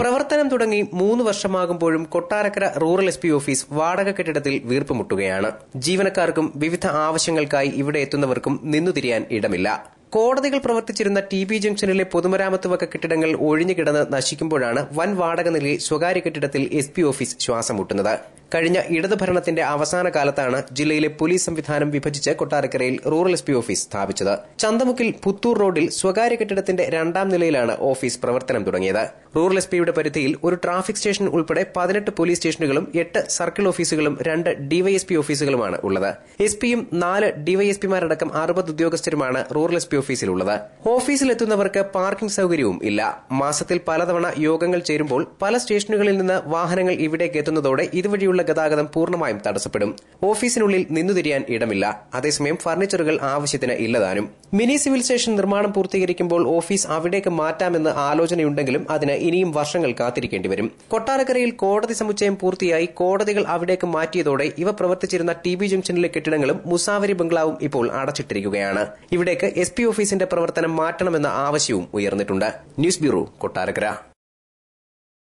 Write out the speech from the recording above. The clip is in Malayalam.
പ്രവർത്തനം തുടങ്ങി മൂന്ന് വർഷമാകുമ്പോഴും Kottarakkara rural S P office വാടക കെട്ടിടത്തിൽ വീർപ്പുമുട്ടുകയാണ് ജീവനക്കാർക്കും വിവിധ ആവശ്യങ്ങൾക്കായി ഇവിടെ എത്തുന്നവർക്കും നിന്നുതിരിയാൻ ഇടമില്ല കോടതികൾ പ്രവർത്തിച്ചിരുന്ന ടി ബി ജംഗ്ഷനിലെ പൊതുമരാമത്ത് വക കെട്ടിടങ്ങൾ ഒഴിഞ്ഞുകിടന്ന് നശിക്കുമ്പോഴാണ് വൻ വാടക നിലയിൽ സ്വകാര്യ കെട്ടിടത്തിൽ എസ് പി ഓഫീസ് ശ്വാസം മുട്ടുന്നത് കഴിഞ്ഞ ഇടത് ഭരണത്തിന്റെ അവസാന കാലത്താണ് ജില്ലയിലെ പോലീസ് സംവിധാനം വിഭജിച്ച് കൊട്ടാരക്കരയിൽ റൂറൽ എസ് ഓഫീസ് സ്ഥാപിച്ചത് ചന്തമുക്കിൽ പുത്തൂർ റോഡിൽ സ്വകാര്യ കെട്ടിടത്തിന്റെ രണ്ടാം നിലയിലാണ് ഓഫീസ് പ്രവർത്തനം തുടങ്ങിയത് റൂറൽ എസ് പിയുടെ പരിധിയിൽ ഒരു ട്രാഫിക് സ്റ്റേഷൻ ഉൾപ്പെടെ പതിനെട്ട് പോലീസ് സ്റ്റേഷനുകളും എട്ട് സർക്കിൾ ഓഫീസുകളും രണ്ട് ഡിവൈഎസ്പി ഓഫീസുകളുമാണ് ഉള്ളത് എസ് പിയും നാല് ഡിവൈഎസ്പിമാരടക്കം അറുപത് ഉദ്യോഗസ്ഥരുമാണ് റൂറൽ എസ് പി ഓഫീസിലുള്ളത് ഓഫീസിലെത്തുന്നവർക്ക് പാർക്കിംഗ് സൌകര്യവും ഇല്ല മാസത്തിൽ പലതവണ യോഗങ്ങൾ ചേരുമ്പോൾ പല സ്റ്റേഷനുകളിൽ നിന്ന് വാഹനങ്ങൾ ഇവിടേക്ക് എത്തുന്നതോടെ ഇതുവഴിയുള്ള ഗതാഗതം പൂർണ്ണമായും തടസ്സപ്പെടും ഓഫീസിനുള്ളിൽ നിന്നുതിരിയാൻ ഇടമില്ല അതേസമയം ഫർണിച്ചറുകൾ ആവശ്യത്തിന് ഇല്ലതാനും മിനി സിവിൽ സ്റ്റേഷൻ നിർമ്മാണം പൂർത്തീകരിക്കുമ്പോൾ ഓഫീസ് അവിടേക്ക് മാറ്റാമെന്ന് ആലോചനയുണ്ടെങ്കിലും അതിന് ഇനിയും വർഷങ്ങൾ കാത്തിരിക്കേണ്ടി വരും കൊട്ടാരക്കരയിൽ കോടതി സമുച്ചയം പൂർത്തിയായി കോടതികൾ അവിടേക്ക് മാറ്റിയതോടെ ഇവ പ്രവർത്തിച്ചിരുന്ന ടി ബി ജംഗ്ഷനിലെ കെട്ടിടങ്ങളും മുസാവരി ബംഗ്ലാവും ഇപ്പോൾ അടച്ചിട്ടിരിക്കുകയാണ് ഇവിടേക്ക് എസ് ഓഫീസിന്റെ പ്രവർത്തനം മാറ്റണമെന്ന ആവശ്യവും ഉയർന്നിട്ടുണ്ട് ന്യൂസ് ബ്യൂറോ കൊട്ടാരക്കര